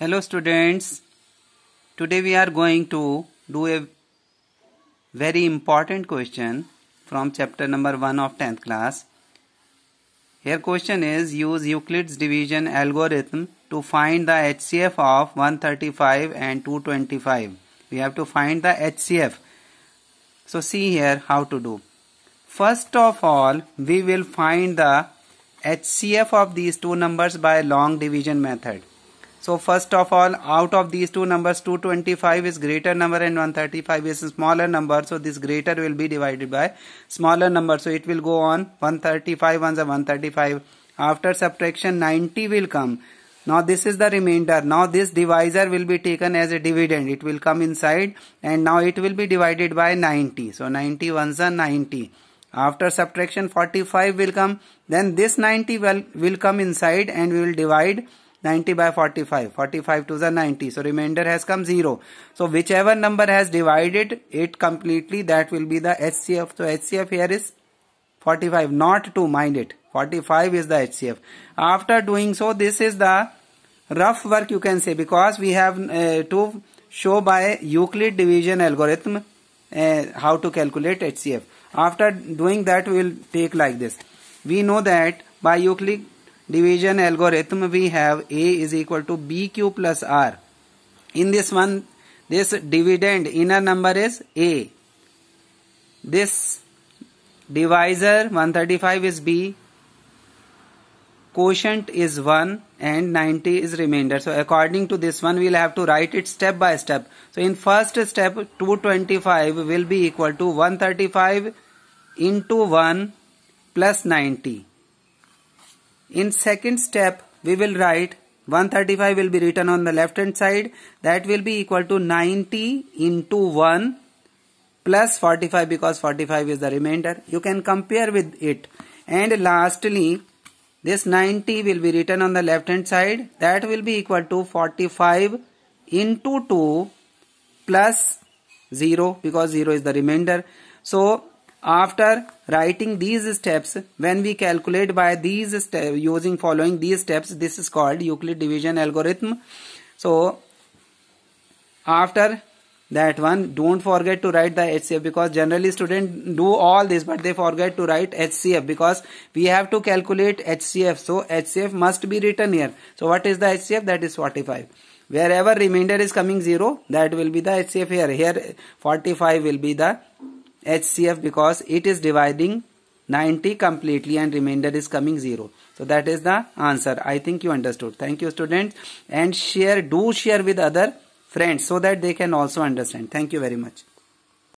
Hello students, today we are going to do a very important question from chapter number 1 of 10th class. Here question is use Euclid's division algorithm to find the HCF of 135 and 225. We have to find the HCF. So see here how to do. First of all we will find the HCF of these two numbers by long division method. So first of all, out of these two numbers, 225 is greater number and 135 is smaller number. So this greater will be divided by smaller number. So it will go on 135 ones are 135. After subtraction, 90 will come. Now this is the remainder. Now this divisor will be taken as a dividend. It will come inside and now it will be divided by 90. So 90 ones are 90. After subtraction 45 will come. Then this 90 will, will come inside and we will divide 90 by 45. 45 to the 90. So remainder has come 0. So whichever number has divided it completely that will be the HCF. So HCF here is 45 not 2 mind it. 45 is the HCF. After doing so this is the rough work you can say because we have uh, to show by Euclid division algorithm uh, how to calculate HCF. After doing that we will take like this. We know that by Euclid division algorithm we have A is equal to BQ plus R. In this one, this dividend inner number is A. This divisor 135 is B. Quotient is 1 and 90 is remainder. So according to this one, we'll have to write it step by step. So in first step, 225 will be equal to 135 into 1 plus 90 in second step, we will write 135 will be written on the left hand side. That will be equal to 90 into 1 plus 45 because 45 is the remainder. You can compare with it. And lastly, this 90 will be written on the left hand side. That will be equal to 45 into 2 plus 0 because 0 is the remainder. So after writing these steps, when we calculate by these steps using following these steps, this is called Euclid division algorithm. So after that one, don't forget to write the HCF because generally students do all this but they forget to write HCF because we have to calculate HCF. So HCF must be written here. So what is the HCF? That is 45 wherever remainder is coming 0 that will be the HCF here here 45 will be the HCF because it is dividing 90 completely and remainder is coming 0. So that is the answer. I think you understood. Thank you students and share do share with other friends so that they can also understand. Thank you very much.